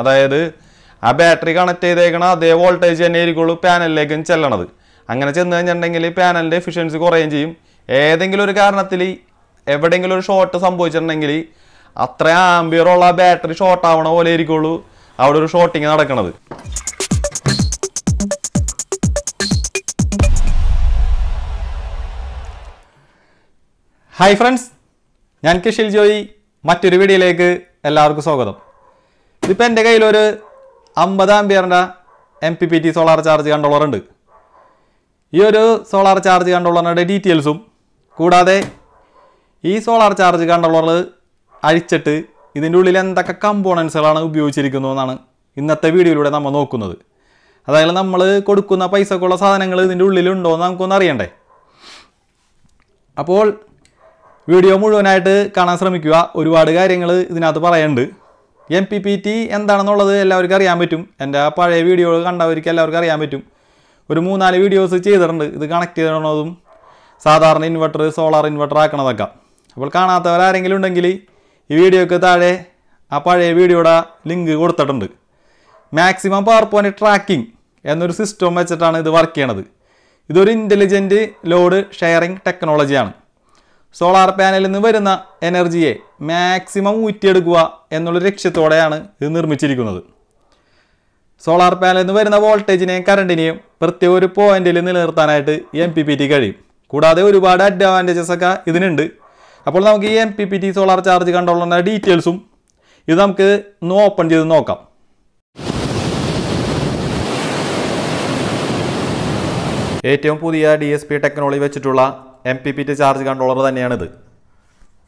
അതായത് ആ battery connect ചെയ്തേക്കണ അതേ വോൾട്ടേജ് തന്നെ ആയിരിക്കുള്ളൂ പാനലിലേക്കും ചെല്ലണത് അങ്ങനെ ചെന്ന് കഴിഞ്ഞിട്ടുണ്ടെങ്കിൽ പാനലിൻ്റെ എഫിഷ്യൻസി കുറയുകയും ചെയ്യും ഏതെങ്കിലും ഒരു കാരണത്തിൽ എവിടെയെങ്കിലും ഒരു ഷോർട്ട് സംഭവിച്ചിട്ടുണ്ടെങ്കിൽ അത്ര ആംബിയറുള്ള ബാറ്ററി ഷോർട്ട് ആവണ പോലെ ആയിരിക്കുള്ളൂ അവിടെ ഒരു ഷോർട്ടിങ് നടക്കണത് ഹായ് ഫ്രണ്ട്സ് ഞാൻ കിഷിൽ ജോയി മറ്റൊരു വീഡിയോയിലേക്ക് എല്ലാവർക്കും സ്വാഗതം ഇതിപ്പോൾ എൻ്റെ കയ്യിലൊരു അമ്പതാം ആംബിയറിൻ്റെ M P P T solar charge controller ഉണ്ട് ഈ ഒരു സോളാർ ചാർജ് കൺട്രോളറിൻ്റെ ഡീറ്റെയിൽസും കൂടാതെ ഈ സോളാർ ചാർജ് കൺട്രോളർ അഴിച്ചിട്ട് ഇതിൻ്റെ ഉള്ളിൽ എന്തൊക്കെ കമ്പോണൻസുകളാണ് ഉപയോഗിച്ചിരിക്കുന്നതെന്നാണ് ഇന്നത്തെ വീഡിയോയിലൂടെ നമ്മൾ നോക്കുന്നത് അതായത് നമ്മൾ കൊടുക്കുന്ന പൈസക്കുള്ള സാധനങ്ങൾ ഇതിൻ്റെ ഉള്ളിലുണ്ടോ എന്ന് നമുക്കൊന്ന് അറിയണ്ടേ അപ്പോൾ വീഡിയോ മുഴുവനായിട്ട് കാണാൻ ശ്രമിക്കുക ഒരുപാട് കാര്യങ്ങൾ ഇതിനകത്ത് പറയുന്നുണ്ട് എം പി പി ടി എന്താണെന്നുള്ളത് എല്ലാവർക്കും അറിയാൻ പറ്റും എൻ്റെ ആ പഴയ വീഡിയോകൾ കണ്ടവർക്ക് എല്ലാവർക്കും അറിയാൻ പറ്റും ഒരു മൂന്നാല് വീഡിയോസ് ചെയ്തിട്ടുണ്ട് ഇത് കണക്ട് ചെയ്യണതും സാധാരണ ഇൻവെർട്ടർ സോളാർ ഇൻവെർട്ടർ ആക്കണതൊക്കെ അപ്പോൾ കാണാത്തവരാരെങ്കിലും ഉണ്ടെങ്കിൽ ഈ വീഡിയോക്ക് താഴെ ആ പഴയ വീഡിയോയുടെ ലിങ്ക് കൊടുത്തിട്ടുണ്ട് മാക്സിമം പവർ പോയിൻ്റ് ട്രാക്കിംഗ് എന്നൊരു സിസ്റ്റം വെച്ചിട്ടാണ് ഇത് വർക്ക് ചെയ്യണത് ഇതൊരു ഇൻ്റലിജൻറ്റ് ലോഡ് ഷെയറിംഗ് ടെക്നോളജിയാണ് സോളാർ പാനലിൽ നിന്ന് വരുന്ന എനർജിയെ മാക്സിമം ഊറ്റിയെടുക്കുക എന്നുള്ള ലക്ഷ്യത്തോടെയാണ് ഇത് നിർമ്മിച്ചിരിക്കുന്നത് സോളാർ പാനലിൽ നിന്ന് വരുന്ന വോൾട്ടേജിനെയും കറണ്ടിനെയും പ്രത്യേക ഒരു പോയിന്റിൽ നിലനിർത്താനായിട്ട് എം പി പി ടി കഴിയും കൂടാതെ ഒരുപാട് അഡ്വാൻറ്റേജസ് ഒക്കെ ഇതിനുണ്ട് അപ്പോൾ നമുക്ക് ഈ M P P T solar charge കൺട്രോളറിൻ്റെ ഡീറ്റെയിൽസും ഇത് നമുക്ക് ഒന്ന് ഓപ്പൺ ചെയ്ത് നോക്കാം ഏറ്റവും പുതിയ ഡി എസ് പി ടെക്നോളജി വെച്ചിട്ടുള്ള M P P T charge controller തന്നെയാണിത്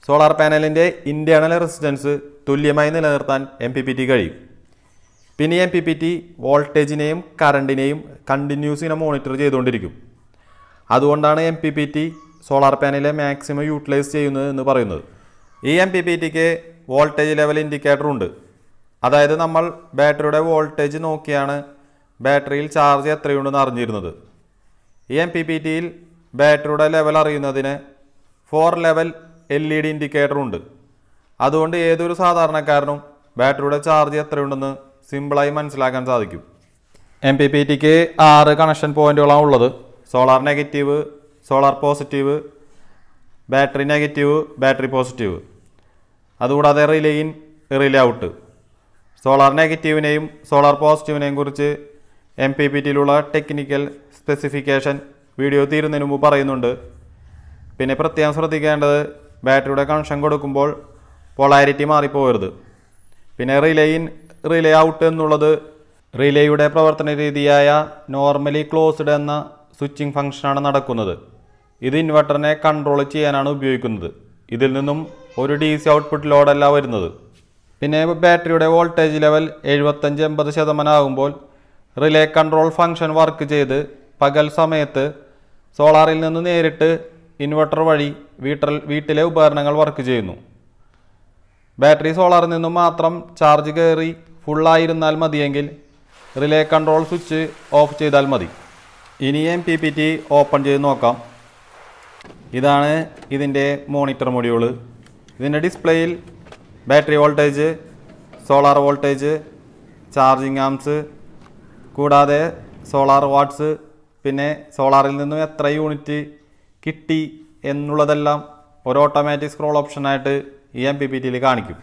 സോളാർ പാനലിൻ്റെ ഇൻറ്റേണൽ റെസിസ്റ്റൻസ് തുല്യമായി നിലനിർത്താൻ എം പി പി ടി കഴിയും പിന്നെ എം പി പി ടി വോൾട്ടേജിനെയും കറണ്ടിനെയും കണ്ടിന്യൂസ് ഇങ്ങനെ മോണിറ്റർ ചെയ്തുകൊണ്ടിരിക്കും അതുകൊണ്ടാണ് M P P T solar പാനലെ മാക്സിമം യൂട്ടിലൈസ് ചെയ്യുന്നത് എന്ന് പറയുന്നത് ഈ എം പി പി ടിക്ക് വോൾട്ടേജ് ലെവൽ ഇൻഡിക്കേറ്റർ ഉണ്ട് അതായത് നമ്മൾ ബാറ്ററിയുടെ വോൾട്ടേജ് നോക്കിയാണ് ബാറ്ററിയിൽ ചാർജ് എത്രയുണ്ടെന്ന് അറിഞ്ഞിരുന്നത് ഈ എം പി പി ടിയിൽ ബാറ്ററിയുടെ ലെവൽ അറിയുന്നതിന് four level L E D indicator ഉണ്ട് അതുകൊണ്ട് ഏതൊരു സാധാരണക്കാരനും ബാറ്ററിയുടെ ചാർജ് എത്രയുണ്ടെന്ന് സിമ്പിളായി മനസ്സിലാക്കാൻ സാധിക്കും എം പി പി ടിക്ക് ആറ് കണക്ഷൻ പോയിന്റുകളാണ് ഉള്ളത് solar negative solar positive battery negative battery positive അതുകൂടാതെ relay in relay out solar നെഗറ്റീവിനെയും സോളാർ പോസിറ്റീവിനെയും കുറിച്ച് എം പി പി ടിയിലുള്ള ടെക്നിക്കൽ സ്പെസിഫിക്കേഷൻ വീഡിയോ തീരുന്നതിന് മുമ്പ് പറയുന്നുണ്ട് പിന്നെ പ്രത്യേകം ശ്രദ്ധിക്കേണ്ടത് ബാറ്ററിയുടെ കണക്ഷൻ കൊടുക്കുമ്പോൾ പൊളാരിറ്റി മാറിപ്പോകരുത് പിന്നെ റിലേയിൻ റിലേ ഔട്ട് എന്നുള്ളത് റിലേയുടെ പ്രവർത്തന രീതിയായ നോർമലി ക്ലോസ്ഡ് എന്ന സ്വിച്ചിങ് ഫംഗ്ഷനാണ് നടക്കുന്നത് ഇത് ഇൻവെർട്ടറിനെ കൺട്രോൾ ചെയ്യാനാണ് ഉപയോഗിക്കുന്നത് ഇതിൽ നിന്നും ഒരു ഡി സി ഔട്ട്പുട്ട് ലോഡല്ല വരുന്നത് പിന്നെ ബാറ്ററിയുടെ വോൾട്ടേജ് ലെവൽ എഴുപത്തഞ്ച് എൺപത് ശതമാനം ആകുമ്പോൾ റിലേ കൺട്രോൾ ഫംഗ്ഷൻ വർക്ക് ചെയ്ത് പകൽ സമയത്ത് സോളാറിൽ നിന്ന് നേരിട്ട് ഇൻവെർട്ടർ വഴി വീട്ടിൽ വീട്ടിലെ ഉപകരണങ്ങൾ വർക്ക് ചെയ്യുന്നു ബാറ്ററി സോളാറിൽ നിന്നും മാത്രം ചാർജ് കയറി ഫുള്ളായിരുന്നാൽ മതിയെങ്കിൽ റിലേ കൺട്രോൾ സ്വിച്ച് ഓഫ് ചെയ്താൽ മതി ഇനി M P P T open ചെയ്ത് നോക്കാം ഇതാണ് ഇതിൻ്റെ മോണിറ്റർ മൊഡ്യൂള് ഇതിൻ്റെ ഡിസ്പ്ലേയിൽ battery voltage solar voltage charging amps കൂടാതെ സോളാർ വാട്ട്സ് പിന്നെ സോളാറിൽ നിന്നും എത്ര യൂണിറ്റ് കിട്ടി എന്നുള്ളതെല്ലാം ഒരു ഓട്ടോമാറ്റിക് സ്ക്രോൾ ഓപ്ഷനായിട്ട് ഇ എം പി പി ടിയിൽ കാണിക്കും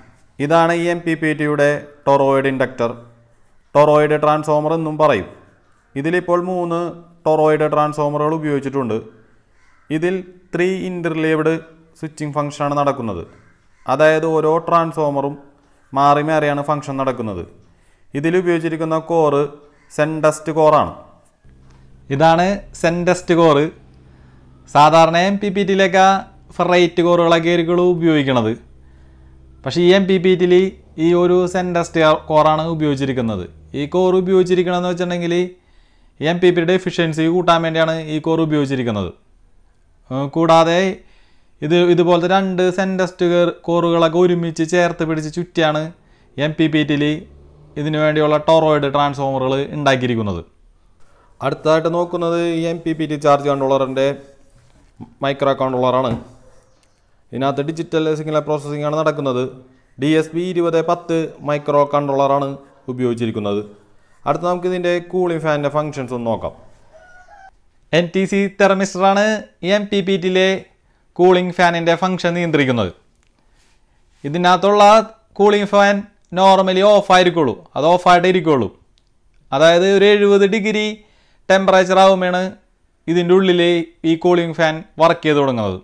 ഇതാണ് ഇ എം പി പി ടിയുടെ ടൊറോയിഡ് ഇൻഡക്റ്റർ ടൊറോയിഡ് ട്രാൻസ്ഫോമർ എന്നും പറയും ഇതിലിപ്പോൾ മൂന്ന് ടൊറോയിഡ് ട്രാൻസ്ഫോമറുകൾ ഉപയോഗിച്ചിട്ടുണ്ട് ഇതിൽ ത്രീ ഇൻ്റർലേവ്ഡ് സ്വിച്ചിങ് ഫംഗ്ഷനാണ് നടക്കുന്നത് അതായത് ഓരോ ട്രാൻസ്ഫോമറും മാറി മാറിയാണ് ഫംഗ്ഷൻ നടക്കുന്നത് ഇതിൽ ഉപയോഗിച്ചിരിക്കുന്ന കോറ് സെൻഡസ്റ്റ് കോറാണ് ഇതാണ് സെൻറ്റസ്റ്റ് കോറ് സാധാരണ എം പി പി ടിയിലൊക്കെ ഫെറൈറ്റ് കോറുകളൊക്കെ ആയിരിക്കും ഉപയോഗിക്കണത് പക്ഷേ ഈ എം പി പി ടിയിൽ ഈ ഒരു സെൻറ്റസ്റ്റ് കോറാണ് ഉപയോഗിച്ചിരിക്കുന്നത് ഈ കോർ ഉപയോഗിച്ചിരിക്കണമെന്ന് വെച്ചിട്ടുണ്ടെങ്കിൽ എം പി പിയുടെ എഫിഷ്യൻസി കൂട്ടാൻ വേണ്ടിയാണ് ഈ കോർ ഉപയോഗിച്ചിരിക്കുന്നത് കൂടാതെ ഇത് ഇതുപോലത്തെ രണ്ട് സെൻറ്റസ്റ്റ് കോറുകളൊക്കെ ഒരുമിച്ച് ചേർത്ത് പിടിച്ച് ചുറ്റിയാണ് എം പി പി ടിയിൽ ഇതിനു വേണ്ടിയുള്ള ടോറോയിഡ് ട്രാൻസ്ഫോമറുകൾ ഉണ്ടാക്കിയിരിക്കുന്നത് അടുത്തതായിട്ട് നോക്കുന്നത് ഈ M P P T charge കൺട്രോളറിൻ്റെ മൈക്രോ കൺട്രോളറാണ് ഇതിനകത്ത് ഡിജിറ്റൽ സിഗ്നൽ പ്രോസസ്സിംഗ് ആണ് നടക്കുന്നത് ഡി എസ് ബി ഇരുപത് പത്ത് മൈക്രോ കൺട്രോളറാണ് ഉപയോഗിച്ചിരിക്കുന്നത് അടുത്ത നമുക്ക് ഇതിൻ്റെ കൂളിംഗ് ഫാനിൻ്റെ ഫങ്ഷൻസ് ഒന്ന് നോക്കാം എൻ ടി സി തെർമിസ്റ്ററാണ് എം പി പി ടിയിലെ കൂളിംഗ് ഫാനിൻ്റെ ഫങ്ഷൻ നിയന്ത്രിക്കുന്നത് ഇതിനകത്തുള്ള കൂളിംഗ് ഫാൻ നോർമലി ഓഫ് അത് ഓഫായിട്ടേ ഇരിക്കുകയുള്ളൂ അതായത് ഒരു എഴുപത് ഡിഗ്രി ടെമ്പറേച്ചർ ആകുമ്പോഴാണ് ഇതിൻ്റെ ഉള്ളിൽ ഈ കൂളിംഗ് ഫാൻ വർക്ക് ചെയ്ത് തുടങ്ങുന്നത്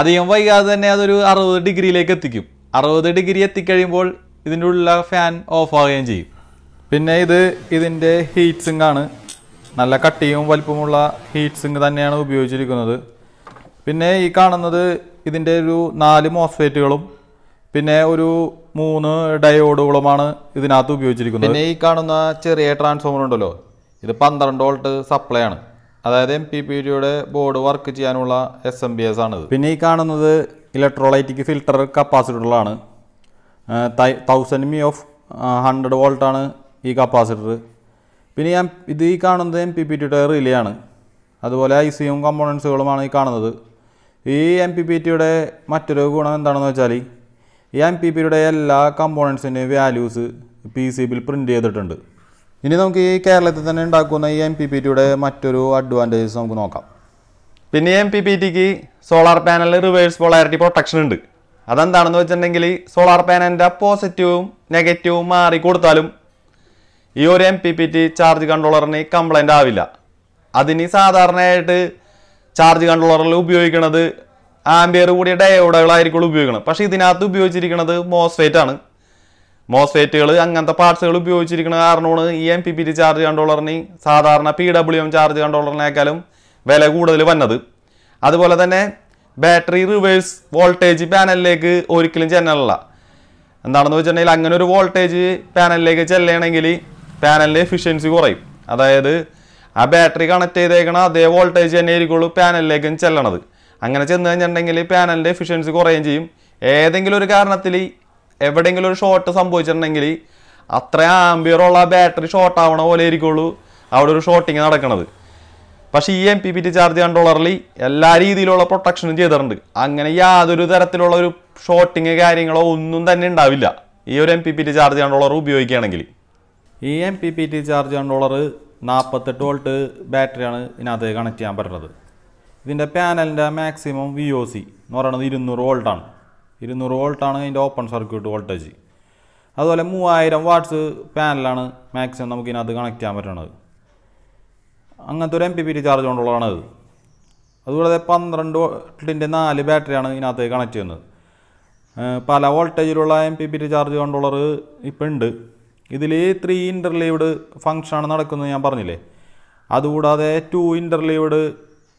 അധികം വൈകാതെ തന്നെ അതൊരു അറുപത് ഡിഗ്രിയിലേക്ക് എത്തിക്കും അറുപത് ഡിഗ്രി എത്തിക്കഴിയുമ്പോൾ ഇതിൻ്റെ ഉള്ളിലെ ഫാൻ ഓഫ് ആവുകയും ചെയ്യും പിന്നെ ഇത് ഇതിൻ്റെ ഹീറ്റ് സിങ്കാണ് നല്ല കട്ടിയും വലിപ്പമുള്ള ഹീറ്റ് സിങ്ക് തന്നെയാണ് ഉപയോഗിച്ചിരിക്കുന്നത് പിന്നെ ഈ കാണുന്നത് ഇതിൻ്റെ ഒരു നാല് മോസ്ഫേറ്റുകളും പിന്നെ ഒരു മൂന്ന് ഡയോഡുകളുമാണ് ഇതിനകത്ത് ഉപയോഗിച്ചിരിക്കുന്നത് പിന്നെ ഈ കാണുന്ന ചെറിയ ട്രാൻസ്ഫോമർ ഉണ്ടല്ലോ ഇത് പന്ത്രണ്ട് വോൾട്ട് സപ്ലൈ ആണ് അതായത് എം പി പി ഡിയുടെ ബോർഡ് വർക്ക് ചെയ്യാനുള്ള എസ് എം ബി എസ് ആണ് പിന്നെ ഈ കാണുന്നത് ഇലക്ട്രോലൈറ്റിക് ഫിൽട്ടർ കപ്പാസിറ്ററുകളാണ് തൗസൻഡ് മി ഓഫ് ഹൺഡ്രഡ് വോൾട്ടാണ് ഈ കപ്പാസിറ്റർ പിന്നെ ഞാൻ ഇത് ഈ കാണുന്നത് എം പി പി ടിയുടെ റിലേ ആണ് അതുപോലെ ഐ സിയും കമ്പോണൻസുകളുമാണ് ഈ കാണുന്നത് ഈ എം പി പി ടിയുടെ മറ്റൊരു ഗുണം എന്താണെന്ന് വെച്ചാൽ ഈ എം പി പിയുടെ എല്ലാ കമ്പോണൻസിൻ്റെയും വാല്യൂസ് പി സി ബിൽ പ്രിൻ്റ് ചെയ്തിട്ടുണ്ട് ഇനി നമുക്ക് ഈ കേരളത്തിൽ തന്നെ ഉണ്ടാക്കുന്ന ഈ എം പി പി ടിയുടെ മറ്റൊരു അഡ്വാൻറ്റേജസ് നമുക്ക് നോക്കാം പിന്നെ എം പി പി ടിക്ക് solar panel reverse polarity protection ഉണ്ട് അതെന്താണെന്ന് വെച്ചിട്ടുണ്ടെങ്കിൽ സോളാർ പാനലിൻ്റെ പോസിറ്റീവും നെഗറ്റീവും മാറി കൊടുത്താലും ഈ ഒരു M P P T charge കൺട്രോളറിന് കംപ്ലൈൻ്റ് ആവില്ല അതിന് സാധാരണയായിട്ട് ചാർജ് കൺട്രോളറിൽ ഉപയോഗിക്കുന്നത് ആംബിയർ കൂടിയ ഡയോഡുകളായിരിക്കും ഉപയോഗിക്കുന്നത് പക്ഷേ ഇതിനകത്ത് ഉപയോഗിച്ചിരിക്കുന്നത് മോസ്ഫേറ്റ് ആണ് മോസ്ഫേറ്റുകൾ അങ്ങനത്തെ പാർട്സുകൾ ഉപയോഗിച്ചിരിക്കുന്ന കാരണമാണ് ഈ M P P T charge കൺട്രോളറിന് സാധാരണ പി ഡബ്ല്യു എം ചാർജ് കൺട്രോളറിനേക്കാളും വില കൂടുതൽ വന്നത് അതുപോലെ തന്നെ ബാറ്ററി റിവേഴ്സ് വോൾട്ടേജ് പാനലിലേക്ക് ഒരിക്കലും ചെല്ലണില്ല എന്താണെന്ന് വെച്ചിട്ടുണ്ടെങ്കിൽ അങ്ങനെ ഒരു വോൾട്ടേജ് പാനലിലേക്ക് ചെല്ലണമെങ്കിൽ പാനലിൻ്റെ എഫിഷ്യൻസി കുറയും അതായത് ആ ബാറ്ററി കണക്ട് ചെയ്തേക്കണ അതേ വോൾട്ടേജ് തന്നെ ആയിരിക്കുള്ളൂ പാനലിലേക്കും ചെല്ലണത് അങ്ങനെ ചെന്ന് കഴിഞ്ഞിട്ടുണ്ടെങ്കിൽ പാനലിൻ്റെ എഫിഷ്യൻസി കുറയുകയും ചെയ്യും ഏതെങ്കിലും ഒരു കാരണത്തിൽ എവിടെയെങ്കിലും ഒരു ഷോർട്ട് സംഭവിച്ചിട്ടുണ്ടെങ്കിൽ അത്രയും ആംബിയറുള്ള ബാറ്ററി ഷോർട്ട് ആവണ പോലെ ഇരിക്കുള്ളൂ അവിടെ ഒരു ഷോർട്ടിങ് നടക്കണത് പക്ഷേ ഈ M P P T charge കൺട്രോളറിൽ എല്ലാ രീതിയിലുള്ള പ്രൊട്ടക്ഷനും ചെയ്തിട്ടുണ്ട് അങ്ങനെ യാതൊരു തരത്തിലുള്ള ഒരു ഷോർട്ടിങ് കാര്യങ്ങളോ ഒന്നും തന്നെ ഉണ്ടാവില്ല ഈ ഒരു M P P T charge controller ഉപയോഗിക്കുകയാണെങ്കിൽ ഈ M P P T charge controller നാൽപ്പത്തെട്ട് വോൾട്ട് ബാറ്ററിയാണ് ഇതിനകത്ത് കണക്ട് ചെയ്യാൻ പറ്റുന്നത് ഇതിൻ്റെ പാനലിൻ്റെ മാക്സിമം വി ഒ സി എന്ന് പറയുന്നത് ഇരുന്നൂറ് വോൾട്ടാണ് ഇരുന്നൂറ് വോൾട്ടാണ് അതിൻ്റെ ഓപ്പൺ സർക്യൂട്ട് വോൾട്ടേജ് അതുപോലെ മൂവായിരം വാട്ട്സ് പാനലാണ് മാക്സിമം നമുക്ക് കണക്ട് ചെയ്യാൻ പറ്റണത് അങ്ങനത്തെ ഒരു എം പി പി ചാർജ് കൊണ്ടുള്ളതാണ് അത് അതുകൂടാതെ പന്ത്രണ്ട് വോൾട്ടിൻ്റെ നാല് ബാറ്ററിയാണ് ഇതിനകത്ത് കണക്ട് ചെയ്യുന്നത് പല വോൾട്ടേജിലുള്ള M P P charge controller ഇപ്പം ഉണ്ട് ഇതിൽ ത്രീ ഇൻ്റർലീവ്ഡ് ഫങ്ഷനാണ് നടക്കുന്നത് ഞാൻ പറഞ്ഞില്ലേ അതുകൂടാതെ ടു ഇൻ്റർലീവ്ഡ്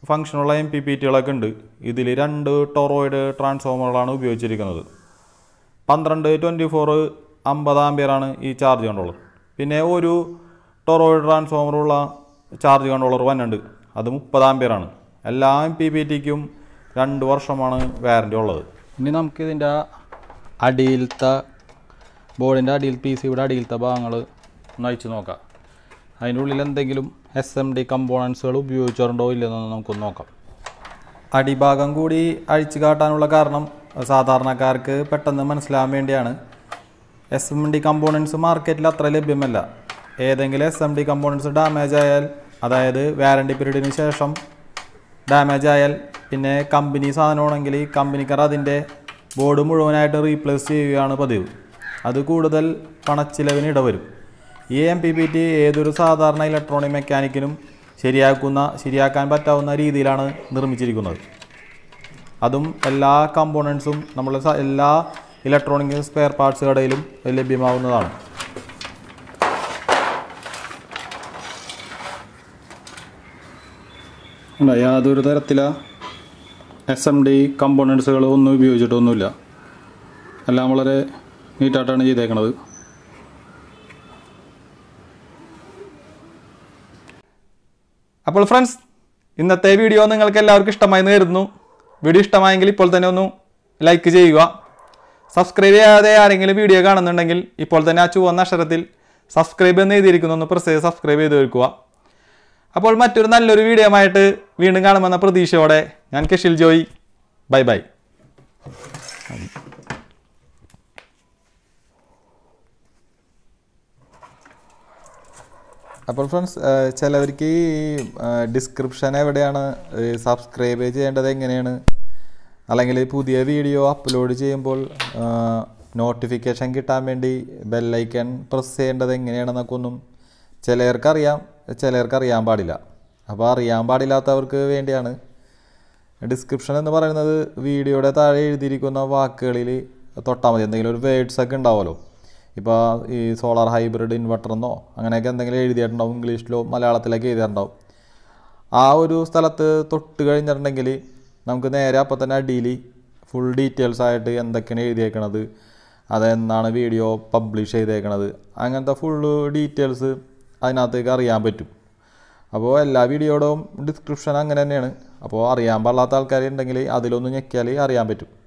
ഫങ്ഷനുള്ള എം പി പി ടികളൊക്കെ ഉണ്ട് ഇതിൽ രണ്ട് ടൊറോയിഡ് ട്രാൻസ്ഫോമറുകളാണ് ഉപയോഗിച്ചിരിക്കുന്നത് പന്ത്രണ്ട് ട്വൻറ്റി ഫോറ് അമ്പത് ആമ്പിയറാണ് ഈ ചാർജ് കൺട്രോളർ പിന്നെ ഒരു ടൊറോയിഡ് ട്രാൻസ്ഫോമറുള്ള ചാർജ് കൺട്രോളർ വന്നുണ്ട് അത് മുപ്പത് ആമ്പിയറാണ് എല്ലാ എം പി പി ടിക്കും രണ്ട് വർഷമാണ് വാറൻറ്റി ഉള്ളത് ഇനി നമുക്ക് ഇതിൻ്റെ അടിയിലത്തെ ബോർഡിൻ്റെ അടിയിൽ പി സിയുടെ അടിയിലത്തെ ഭാഗങ്ങൾ ഒന്ന് അയച്ചു നോക്കാം അതിൻ്റെ ഉള്ളിൽ എന്തെങ്കിലും എസ് എം ഡി കമ്പോണൻസുകൾ ഉപയോഗിച്ചിട്ടുണ്ടോ ഇല്ലെന്നൊന്ന് നമുക്ക് നോക്കാം അടിഭാഗം കൂടി അഴിച്ചു കാട്ടാനുള്ള കാരണം സാധാരണക്കാർക്ക് പെട്ടെന്ന് മനസ്സിലാകാൻ വേണ്ടിയാണ് എസ് എം ഡി കമ്പോണൻസ് മാർക്കറ്റിൽ അത്ര ലഭ്യമല്ല ഏതെങ്കിലും S M D components damage ആയാൽ അതായത് വാറണ്ടി പീരീഡിന് ശേഷം ഡാമേജ് ആയാൽ പിന്നെ കമ്പനി സാധനമാണെങ്കിൽ കമ്പനിക്കാർ അതിൻ്റെ ബോർഡ് മുഴുവനായിട്ട് റീപ്ലേസ് ചെയ്യുകയാണ് പതിവ് അത് കൂടുതൽ പണച്ചിലവിന് ഇടവരും E M P P T ഏതൊരു സാധാരണ ഇലക്ട്രോണിക് മെക്കാനിക്കിനും ശരിയാക്കുന്ന ശരിയാക്കാൻ പറ്റാവുന്ന രീതിയിലാണ് നിർമ്മിച്ചിരിക്കുന്നത് അതും എല്ലാ കമ്പോണൻസും നമ്മളെ എല്ലാ ഇലക്ട്രോണിക് സ്പെയർ പാർട്സ് കടയിലും ലഭ്യമാവുന്നതാണ് യാതൊരു തരത്തിലെ എസ് എം ഡി കമ്പോണൻസുകൾ ഒന്നും ഉപയോഗിച്ചിട്ടൊന്നുമില്ല എല്ലാം വളരെ നീറ്റായിട്ടാണ് ചെയ്തേക്കുന്നത് അപ്പോൾ ഫ്രണ്ട്സ് ഇന്നത്തെ വീഡിയോ നിങ്ങൾക്ക് എല്ലാവർക്കും ഇഷ്ടമായി നേരുന്നു വീഡിയോ ഇഷ്ടമായെങ്കിൽ ഇപ്പോൾ തന്നെ ഒന്ന് ലൈക്ക് ചെയ്യുക സബ്സ്ക്രൈബ് ചെയ്യാതെ ആരെങ്കിലും വീഡിയോ കാണുന്നുണ്ടെങ്കിൽ ഇപ്പോൾ തന്നെ ആ ചുവന്ന അക്ഷരത്തിൽ സബ്സ്ക്രൈബ് എന്ന് എഴുതിയിരിക്കുന്നു ഒന്ന് പ്രസ് സബ്സ്ക്രൈബ് ചെയ്ത് വെക്കുക അപ്പോൾ മറ്റൊരു നല്ലൊരു വീഡിയോ ആയിട്ട് വീണ്ടും കാണുമെന്ന പ്രതീക്ഷയോടെ ഞാൻ കെഷിൽ ജോയി ബൈ ബൈ അപ്പോൾ ഫ്രണ്ട്സ് ചിലവർക്ക് ഈ ഡിസ്ക്രിപ്ഷൻ എവിടെയാണ് സബ്സ്ക്രൈബ് ചെയ്യേണ്ടത് എങ്ങനെയാണ് അല്ലെങ്കിൽ പുതിയ വീഡിയോ അപ്ലോഡ് ചെയ്യുമ്പോൾ നോട്ടിഫിക്കേഷൻ കിട്ടാൻ വേണ്ടി ബെല്ലൈക്കൺ പ്രസ് ചെയ്യേണ്ടത് എങ്ങനെയാണെന്നൊക്കെ ഒന്നും ചിലർക്കറിയാം ചിലർക്കറിയാൻ പാടില്ല അപ്പോൾ അറിയാൻ പാടില്ലാത്തവർക്ക് വേണ്ടിയാണ് ഡിസ്ക്രിപ്ഷൻ എന്ന് പറയുന്നത് വീഡിയോയുടെ താഴെ എഴുതിയിരിക്കുന്ന വാക്കുകളിൽ തൊട്ടാൽ മതി എന്തെങ്കിലും ഒരു വേർഡ്സൊക്കെ ഉണ്ടാവുമല്ലോ ഇപ്പോൾ ഈ സോളാർ ഹൈബ്രിഡ് ഇൻവെർട്ടറെന്നോ അങ്ങനെയൊക്കെ എന്തെങ്കിലും എഴുതിയിട്ടുണ്ടാവും ഇംഗ്ലീഷിലോ മലയാളത്തിലൊക്കെ എഴുതിയിട്ടുണ്ടാവും ആ ഒരു സ്ഥലത്ത് തൊട്ട് കഴിഞ്ഞിട്ടുണ്ടെങ്കിൽ നമുക്ക് നേരെ അപ്പം തന്നെ അടിയിൽ ഫുൾ ഡീറ്റെയിൽസ് ആയിട്ട് എന്തൊക്കെയാണ് എഴുതിയേക്കണത് അതെന്നാണ് വീഡിയോ പബ്ലിഷ് ചെയ്തേക്കണത് അങ്ങനത്തെ ഫുള്ള് ഡീറ്റെയിൽസ് അതിനകത്തേക്ക് അറിയാൻ പറ്റും അപ്പോൾ എല്ലാ വീഡിയോയുടെയും ഡിസ്ക്രിപ്ഷൻ അങ്ങനെ തന്നെയാണ് അപ്പോൾ അറിയാൻ പാടില്ലാത്ത ആൾക്കാരുണ്ടെങ്കിൽ അതിലൊന്ന് ഞെക്കിയാൽ അറിയാൻ പറ്റും